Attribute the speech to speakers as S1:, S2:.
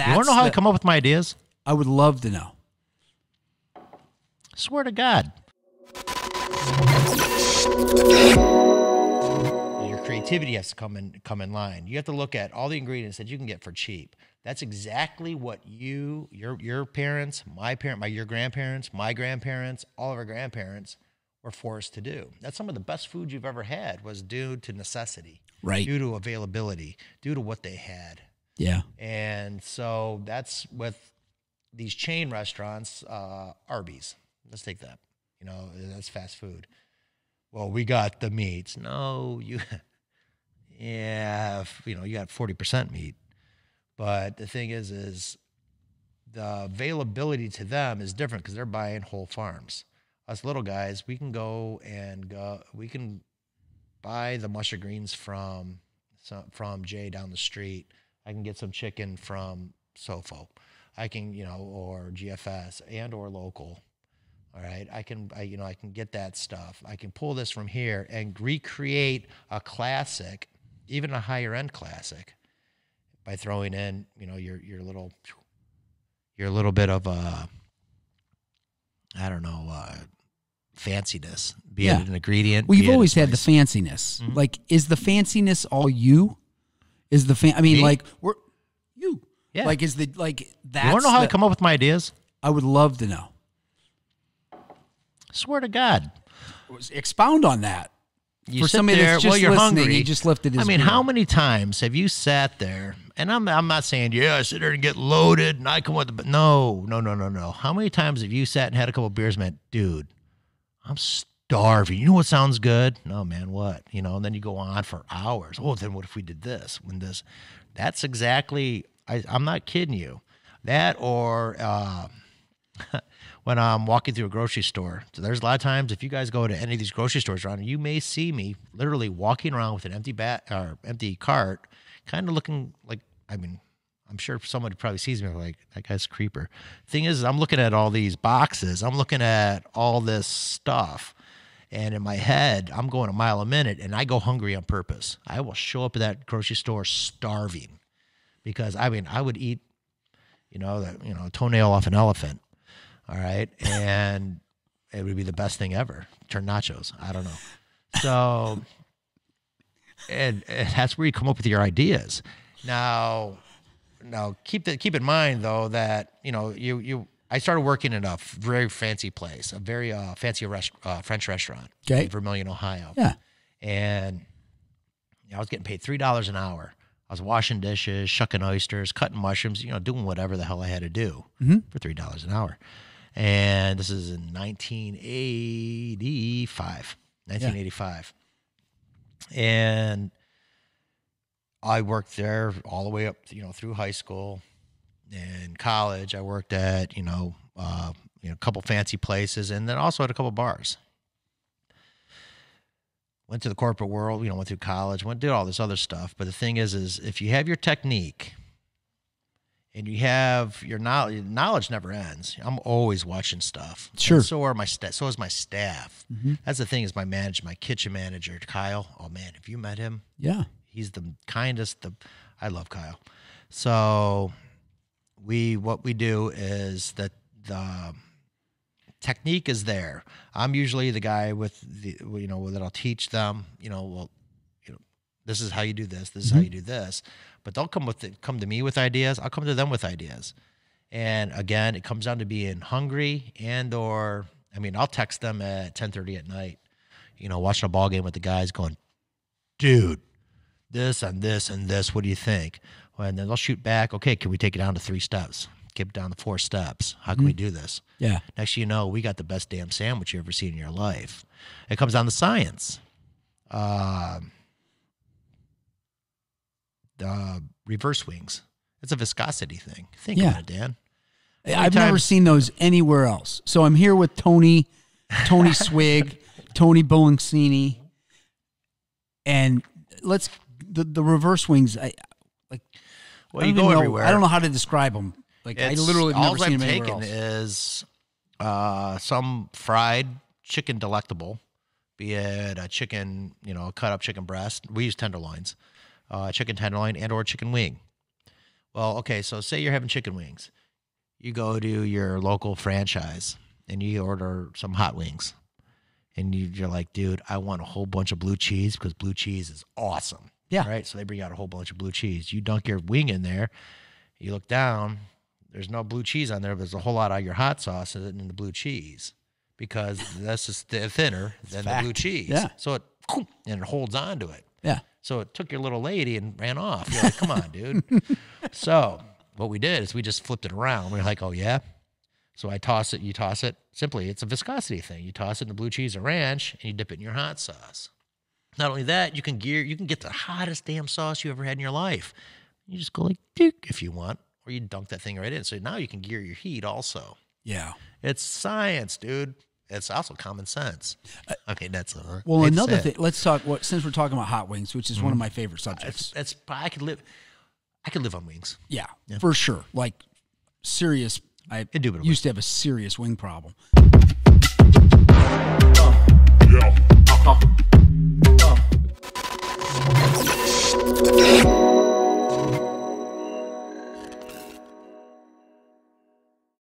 S1: That's you want to know how the, I come up with my ideas? I would love to know. Swear to God. Your creativity has to come in come in line. You have to look at all the ingredients that you can get for cheap. That's exactly what you, your your parents, my parent, my your grandparents, my grandparents, all of our grandparents were forced to do. That's some of the best food you've ever had was due to necessity, right? Due to availability, due to what they had. Yeah. And so that's with these chain restaurants, uh, Arby's. Let's take that. You know, that's fast food. Well, we got the meats. No, you, yeah, you know, you got 40% meat. But the thing is, is the availability to them is different because they're buying whole farms. Us little guys, we can go and go, we can buy the mustard greens from, from Jay down the street I can get some chicken from Sofo. I can, you know, or GFS and or local. All right. I can, I, you know, I can get that stuff. I can pull this from here and recreate a classic, even a higher end classic, by throwing in, you know, your your little, your little bit of a, uh, I don't know, uh, fanciness, be yeah. it an ingredient. We've well, always had the fanciness. Mm-hmm. Like, is the fanciness all you? Is the fan? I mean, Me? like we're you. Yeah. Like is the like that? You want to know how the, I come up with my ideas? I would love to know. Swear to God. Expound on that.
S2: You For somebody there, that's just well, you're listening, hungry. He just lifted his. I mean, beer. how
S1: many times have you sat there? And I'm I'm not saying yeah, I sit there and get loaded and I come with the but no no no no no. How many times have you sat and had a couple beers and dude, I'm st- Darvey, you know what sounds good? No, man, what? You know, and then you go on for hours. Oh, then what if we did this? When this, that's exactly. I, am not kidding you. That or uh, when I'm walking through a grocery store. So there's a lot of times if you guys go to any of these grocery stores around, you may see me literally walking around with an empty bat or empty cart, kind of looking like. I mean, I'm sure somebody probably sees me like that guy's creeper. Thing is, I'm looking at all these boxes. I'm looking at all this stuff and in my head, I'm going a mile a minute and I go hungry on purpose. I will show up at that grocery store starving because I mean, I would eat, you know, the, you know, a toenail off an elephant. All right. And it would be the best thing ever. Turn nachos. I don't know. So, and, and that's where you come up with your ideas. Now, now keep that keep in mind though that you know you you I started working in a very fancy place, a very uh, fancy rest, uh, French restaurant okay. in Vermillion, Ohio. Yeah. And I was getting paid $3 an hour. I was washing dishes, shucking oysters, cutting mushrooms, you know, doing whatever the hell I had to do mm-hmm. for $3 an hour. And this is in 1985. 1985. Yeah. And I worked there all the way up, you know, through high school in college, I worked at you know uh, you know a couple fancy places, and then also at a couple bars. Went to the corporate world, you know, went through college, went did all this other stuff. But the thing is, is if you have your technique and you have your knowledge knowledge never ends i'm always watching stuff sure and so are my so is my staff mm-hmm. that's the thing is my manager my kitchen manager kyle oh man have you met him yeah he's the kindest the i love kyle so we what we do is that the technique is there. I'm usually the guy with the you know that I'll teach them. You know, well, you know, this is how you do this. This is mm-hmm. how you do this. But they'll come with it, come to me with ideas. I'll come to them with ideas. And again, it comes down to being hungry and or I mean, I'll text them at 10:30 at night. You know, watching a ball game with the guys, going, dude this and this and this. What do you think? Well, and then they'll shoot back. Okay, can we take it down to three steps? it down to four steps. How can mm we hmm. do this? Yeah. Next, you know, we got the best damn sandwich you ever seen in your life. It comes down to science. Uh, reverse wings. It's a viscosity thing. Think yeah. about it, Dan. I've never seen those anywhere else. So I'm here with Tony, Tony Swig, Tony Bolingsini, and let's the, the reverse wings. I like. Well, I you go know, everywhere. I don't know how to describe them. Like it's, I literally have never seen I've them taken else. is uh, some fried chicken delectable, be it a chicken, you know, cut up chicken breast. We use tenderloins, uh, chicken tenderloin, and or chicken wing. Well, okay, so say you're having chicken wings, you go to your local franchise and you order some hot wings, and you're like, dude, I want a whole bunch of blue cheese because blue cheese is awesome. Yeah. Right. So they bring out a whole bunch of blue cheese. You dunk your wing in there. You look down. There's no blue cheese on there. But there's a whole lot of your hot sauce in the blue cheese because that's just thinner than Fact. the blue cheese. Yeah. So it and it holds on to it. Yeah. So it took your little lady and ran off. You're like, come on, dude. so what we did is we just flipped it around. We we're like, oh yeah. So I toss it, you toss it. Simply, it's a viscosity thing. You toss it in the blue cheese or ranch, and you dip it in your hot sauce. Not only that, you can gear, you can get the hottest damn sauce you ever had in your life. You just go like duke if you want, or you dunk that thing right in. So now you can gear your heat also. Yeah. It's science, dude. It's also common sense. Uh, okay, that's uh, well. Another thing. Let's talk. What since we're talking about hot wings, which is mm-hmm. one of mm-hmm. my favorite uh, subjects. That's, I could live. I could live on wings. Yeah, yeah. for sure. Like serious. I Indubitably. used to have a serious wing problem.